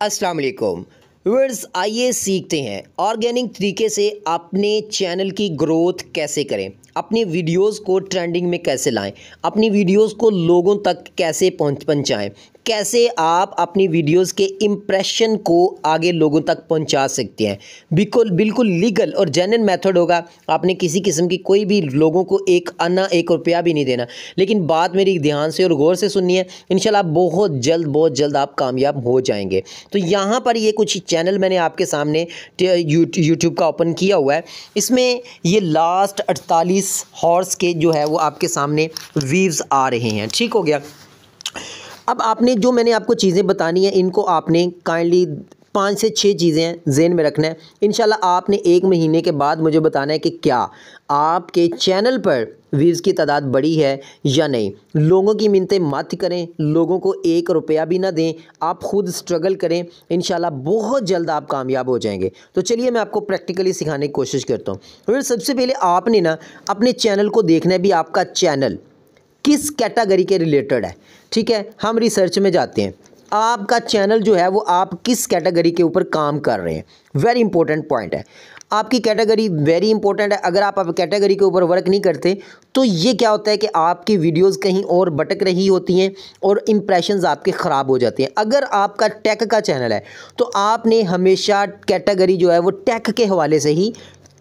अस्सलाम वालेकुम व्यूअर्स आइए सीखते हैं ऑर्गेनिक तरीके से अपने चैनल की ग्रोथ कैसे करें अपनी वीडियोस को ट्रेंडिंग में कैसे लाएं अपनी वीडियोस को लोगों तक कैसे पहुंच पहुँचाएँ कैसे आप अपनी वीडियोस के इम्प्रेशन को आगे लोगों तक पहुंचा सकते हैं बिल्कुल बिल्कुल लीगल और जेनन मेथड होगा आपने किसी किस्म की कोई भी लोगों को एक अन्ना एक रुपया भी नहीं देना लेकिन बात मेरी ध्यान से और गौर से सुननी है इन आप बहुत जल्द बहुत जल्द आप कामयाब हो जाएंगे तो यहाँ पर ये कुछ चैनल मैंने आपके सामने यूट्यूब का ओपन किया हुआ है इसमें ये लास्ट अड़तालीस हॉर्स के जो है वो आपके सामने वीव्स आ रहे हैं ठीक हो गया अब आपने जो मैंने आपको चीज़ें बतानी हैं इनको आपने काइंडली पाँच से छः चीज़ें जेन में रखना है इन आपने एक महीने के बाद मुझे बताना है कि क्या आपके चैनल पर व्यूज़ की तादाद बड़ी है या नहीं लोगों की मिनतें मत करें लोगों को एक रुपया भी ना दें आप खुद स्ट्रगल करें इन बहुत जल्द आप कामयाब हो जाएंगे तो चलिए मैं आपको प्रैक्टिकली सिखाने की कोशिश करता हूँ फिर सबसे पहले आपने ना अपने चैनल को देखना है भी आपका चैनल किस कैटेगरी के रिलेटेड है ठीक है हम रिसर्च में जाते हैं आपका चैनल जो है वो आप किस कैटेगरी के ऊपर काम कर रहे हैं वेरी इंपॉर्टेंट पॉइंट है आपकी कैटेगरी वेरी इंपॉर्टेंट है अगर आप आप कैटेगरी के ऊपर वर्क नहीं करते तो ये क्या होता है कि आपकी वीडियोस कहीं और भटक रही होती हैं और इम्प्रेशंस आपके ख़राब हो जाते हैं अगर आपका टेक का चैनल है तो आपने हमेशा कैटेगरी जो है वो टेक के हवाले से ही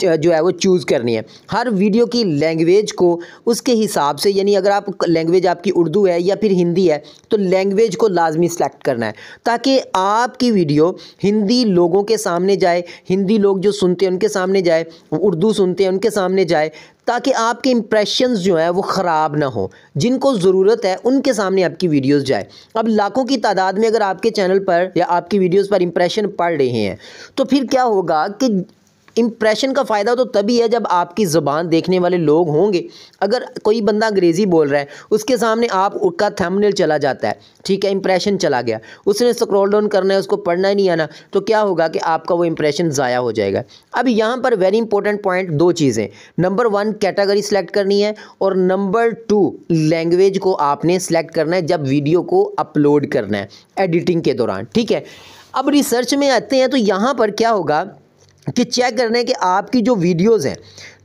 जो है वो चूज़ करनी है हर वीडियो की लैंग्वेज को उसके हिसाब से यानी अगर आप लैंग्वेज आपकी उर्दू है या फिर हिंदी है तो लैंग्वेज को लाजमी सेलेक्ट करना है ताकि आपकी वीडियो हिंदी लोगों के सामने जाए हिंदी लोग जो सुनते हैं उनके सामने जाए उर्दू सुनते हैं उनके सामने जाए ताकि आपके इम्प्रेशन जो हैं वो ख़राब ना हो जिनको ज़रूरत है उनके सामने आपकी वीडियोस जाए अब लाखों की तादाद में अगर आपके चैनल पर या आपकी वीडियोस पर इम्प्रेशन पड़ रहे हैं तो फिर क्या होगा कि इम्प्रेशन का फ़ायदा तो तभी है जब आपकी ज़ुबान देखने वाले लोग होंगे अगर कोई बंदा अंग्रेज़ी बोल रहा है उसके सामने आप उसका थंबनेल चला जाता है ठीक है इंप्रेशन चला गया उसने स्क्रॉल डाउन करना है उसको पढ़ना ही नहीं आना तो क्या होगा कि आपका वो इंप्रेशन ज़ाया हो जाएगा अब यहाँ पर वेरी इंपॉर्टेंट पॉइंट दो चीज़ें नंबर वन कैटेगरी सेलेक्ट करनी है और नंबर टू लैंग्वेज को आपने सेलेक्ट करना है जब वीडियो को अपलोड करना है एडिटिंग के दौरान ठीक है अब रिसर्च में आते हैं तो यहाँ पर क्या होगा कि चेक करने के कि आपकी जो वीडियोज़ हैं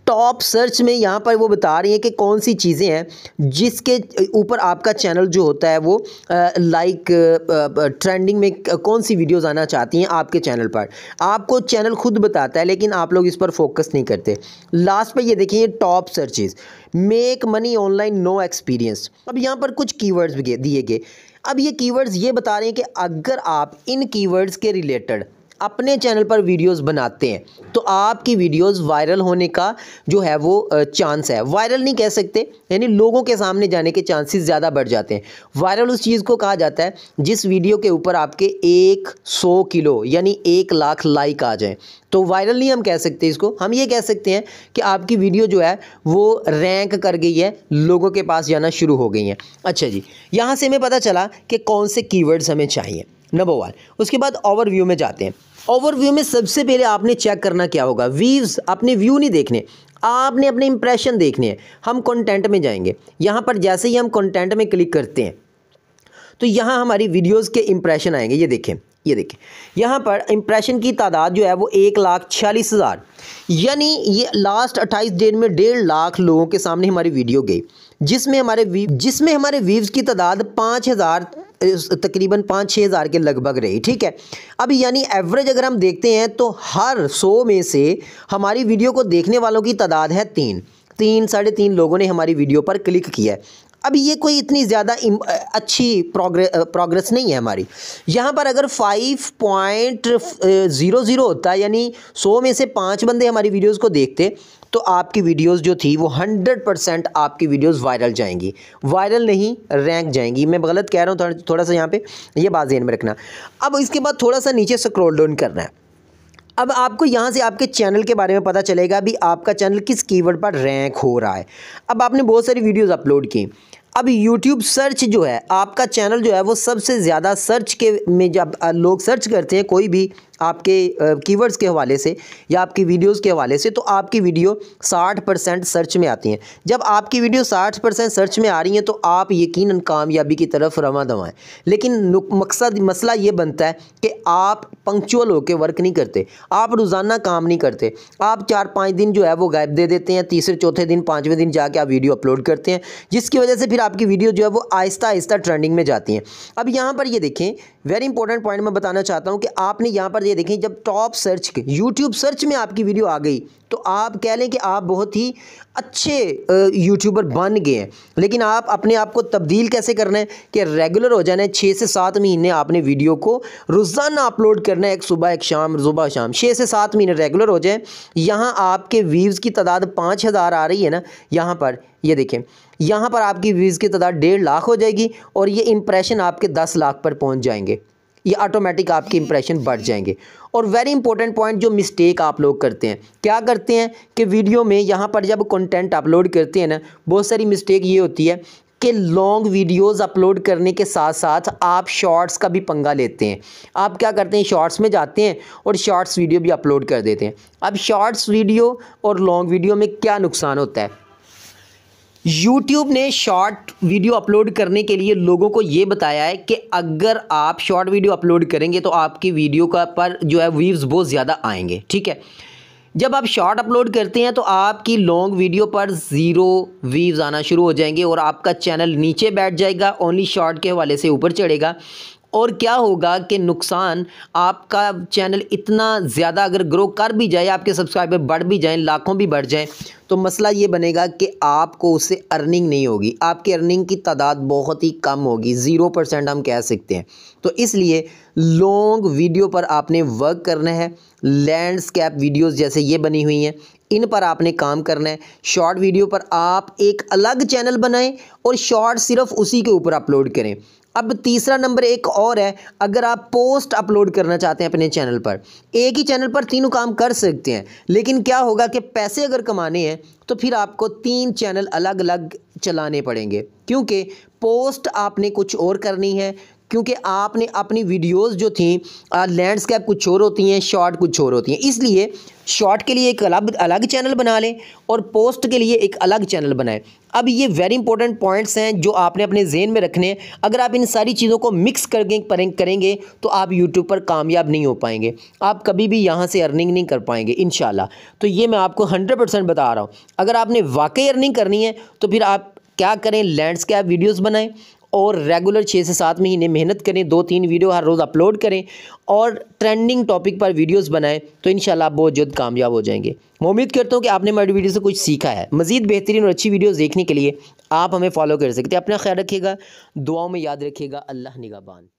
टॉप सर्च में यहाँ पर वो बता रही हैं कि कौन सी चीज़ें हैं जिसके ऊपर आपका चैनल जो होता है वो लाइक ट्रेंडिंग में कौन सी वीडियोस आना चाहती हैं आपके चैनल पर आपको चैनल खुद बताता है लेकिन आप लोग इस पर फोकस नहीं करते लास्ट पर ये देखिए top searches make money online no experience अब यहाँ पर कुछ कीवर्ड्स दिए गए अब ये कीवर्ड्स ये बता रहे हैं कि अगर आप इन कीवर्ड्स के रिलेटेड अपने चैनल पर वीडियोस बनाते हैं तो आपकी वीडियोस वायरल होने का जो है वो चांस है वायरल नहीं कह सकते यानी लोगों के सामने जाने के चांसेस ज़्यादा बढ़ जाते हैं वायरल उस चीज़ को कहा जाता है जिस वीडियो के ऊपर आपके एक सौ किलो यानी एक लाख लाइक आ जाए तो वायरल नहीं हम कह सकते इसको हम ये कह सकते हैं कि आपकी वीडियो जो है वो रैंक कर गई है लोगों के पास जाना शुरू हो गई है अच्छा जी यहाँ से हमें पता चला कि कौन से कीवर्ड्स हमें चाहिए नंबर वन उसके बाद ओवरव्यू में जाते हैं ओवरव्यू में सबसे पहले आपने चेक करना क्या होगा व्यूज़ अपने व्यू नहीं देखने आपने अपने इंप्रेशन देखने हैं हम कंटेंट में जाएंगे यहाँ पर जैसे ही हम कंटेंट में क्लिक करते हैं तो यहाँ हमारी वीडियोस के इंप्रेशन आएंगे ये देखें ये देखें यहाँ पर इंप्रेशन की तादाद जो है वो एक लाख छियालीस हज़ार यानी ये लास्ट अट्ठाईस डेट में डेढ़ लाख लोगों के सामने हमारी वीडियो गई जिसमें हमारे जिसमें हमारे व्यूज़ की तादाद पाँच हज़ार तकरीबन पाँच छः हज़ार के लगभग रही ठीक है अब यानी एवरेज अगर हम देखते हैं तो हर सौ में से हमारी वीडियो को देखने वालों की तादाद है तीन तीन साढ़े तीन लोगों ने हमारी वीडियो पर क्लिक किया है अब ये कोई इतनी ज़्यादा अच्छी प्रोग्रे प्रोग्रेस नहीं है हमारी यहाँ पर अगर फाइव पॉइंट ज़ीरो ज़ीरो होता यानी सौ में से पाँच बंदे हमारी वीडियोज़ को देखते तो आपकी वीडियोस जो थी वो 100 परसेंट आपकी वीडियोस वायरल जाएंगी वायरल नहीं रैंक जाएंगी मैं गलत कह रहा हूँ थोड़ा सा यहाँ पे ये यह बात जहन में रखना अब इसके बाद थोड़ा सा नीचे स्क्रोल डाउन करना है अब आपको यहाँ से आपके चैनल के बारे में पता चलेगा भी आपका चैनल किस कीवर्ड पर रैंक हो रहा है अब आपने बहुत सारी वीडियोज़ अपलोड की अब यूट्यूब सर्च जो है आपका चैनल जो है वो सबसे ज़्यादा सर्च के में जब लोग सर्च करते हैं कोई भी आपके कीवर्ड्स के हवाले से या आपकी वीडियोस के हवाले से तो आपकी वीडियो 60 परसेंट सर्च में आती हैं जब आपकी वीडियो 60 परसेंट सर्च में आ रही हैं तो आप यकीन कामयाबी की तरफ रवा दवाएँ लेकिन मकसद मसला ये बनता है कि आप पंक्चुअल होकर वर्क नहीं करते आप रोज़ाना काम नहीं करते आप चार पाँच दिन जो है वो गायब दे देते हैं तीसरे चौथे दिन पाँचवें दिन जाके आप वीडियो अपलोड करते हैं जिसकी वजह से फिर आपकी वीडियो जो है वो आहिस्ता आहिस्ता ट्रेंडिंग में जाती हैं अब यहाँ पर ये देखें वेरी इंपॉर्टेंट पॉइंट मैं बताना चाहता हूँ कि आपने यहाँ पर ये देखें जब टॉप सर्च के यूट्यूब सर्च में आपकी वीडियो आ गई तो आप कह लें कि आप बहुत ही अच्छे यूट्यूबर बन गए हैं लेकिन आप अपने आप को तब्दील कैसे करना है कि रेगुलर हो जाना है छः से सात महीने आपने वीडियो को रोज़ाना अपलोड करना है एक सुबह एक शाम सुबह शाम छः से सात महीने रेगुलर हो जाए यहाँ आपके व्यूज़ की तादाद पाँच हज़ार आ रही है ना यहाँ पर ये देखें यहाँ पर आपकी व्यूज़ की तादाद डेढ़ लाख हो जाएगी और ये इंप्रेशन आपके दस लाख पर पहुँच जाएंगे ये ऑटोमेटिक आपके इंप्रेशन बढ़ जाएंगे और वेरी इंपॉर्टेंट पॉइंट जो मिस्टेक आप लोग करते हैं क्या करते हैं कि वीडियो में यहाँ पर जब कंटेंट अपलोड करते हैं ना बहुत सारी मिस्टेक ये होती है कि लॉन्ग वीडियोस अपलोड करने के साथ साथ आप शॉर्ट्स का भी पंगा लेते हैं आप क्या करते हैं शॉर्ट्स में जाते हैं और शॉर्ट्स वीडियो भी अपलोड कर देते हैं अब शॉर्ट्स वीडियो और लॉन्ग वीडियो में क्या नुकसान होता है यूट्यूब ने शॉर्ट वीडियो अपलोड करने के लिए लोगों को ये बताया है कि अगर आप शॉर्ट वीडियो अपलोड करेंगे तो आपकी वीडियो का पर जो है व्यूज़ बहुत ज़्यादा आएंगे ठीक है जब आप शॉर्ट अपलोड करते हैं तो आपकी लॉन्ग वीडियो पर ज़ीरो व्यूज़ आना शुरू हो जाएंगे और आपका चैनल नीचे बैठ जाएगा ओनली शॉर्ट के हवाले से ऊपर चढ़ेगा और क्या होगा कि नुकसान आपका चैनल इतना ज़्यादा अगर ग्रो कर भी जाए आपके सब्सक्राइबर बढ़ भी जाएँ लाखों भी बढ़ जाएँ तो मसला ये बनेगा कि आपको उससे अर्निंग नहीं होगी आपकी अर्निंग की तादाद बहुत ही कम होगी ज़ीरो परसेंट हम कह सकते हैं तो इसलिए लॉन्ग वीडियो पर आपने वर्क करना है लैंडस्केप वीडियोस जैसे ये बनी हुई हैं इन पर आपने काम करना है शॉर्ट वीडियो पर आप एक अलग चैनल बनाएं और शॉर्ट सिर्फ उसी के ऊपर अपलोड करें अब तीसरा नंबर एक और है अगर आप पोस्ट अपलोड करना चाहते हैं अपने चैनल पर एक ही चैनल पर तीनों काम कर सकते हैं लेकिन क्या होगा कि पैसे अगर कमाने हैं तो फिर आपको तीन चैनल अलग अलग चलाने पड़ेंगे क्योंकि पोस्ट आपने कुछ और करनी है क्योंकि आपने अपनी वीडियोस जो थी लैंडस्केप कुछ और होती हैं शॉर्ट कुछ और होती हैं इसलिए शॉर्ट के लिए एक अलग अलग चैनल बना लें और पोस्ट के लिए एक अलग चैनल बनाएं अब ये वेरी इंपॉर्टेंट पॉइंट्स हैं जो आपने अपने जेन में रखने हैं अगर आप इन सारी चीज़ों को मिक्स करके करेंगे तो आप यूट्यूब पर कामयाब नहीं हो पाएंगे आप कभी भी यहाँ से अर्निंग नहीं कर पाएंगे इन तो ये मैं आपको हंड्रेड परसेंट बता रहा हूँ अगर आपने वाकई अर्निंग करनी है तो फिर आप क्या करें लैंडस्केप वीडियोस बनाएं और रेगुलर छः से सात महीने मेहनत करें दो तीन वीडियो हर रोज़ अपलोड करें और ट्रेंडिंग टॉपिक पर वीडियोस बनाएं तो इन आप बहुत जल्द कामयाब हो जाएंगे मैं उम्मीद करता हूँ कि आपने हमारी वीडियो से कुछ सीखा है मजीद बेहतरीन और अच्छी वीडियोज़ देखने के लिए आप हमें फॉलो कर सकते हैं अपना ख्याल रखिएगा दुआओं में याद रखिएगा अल्लाह निगाबान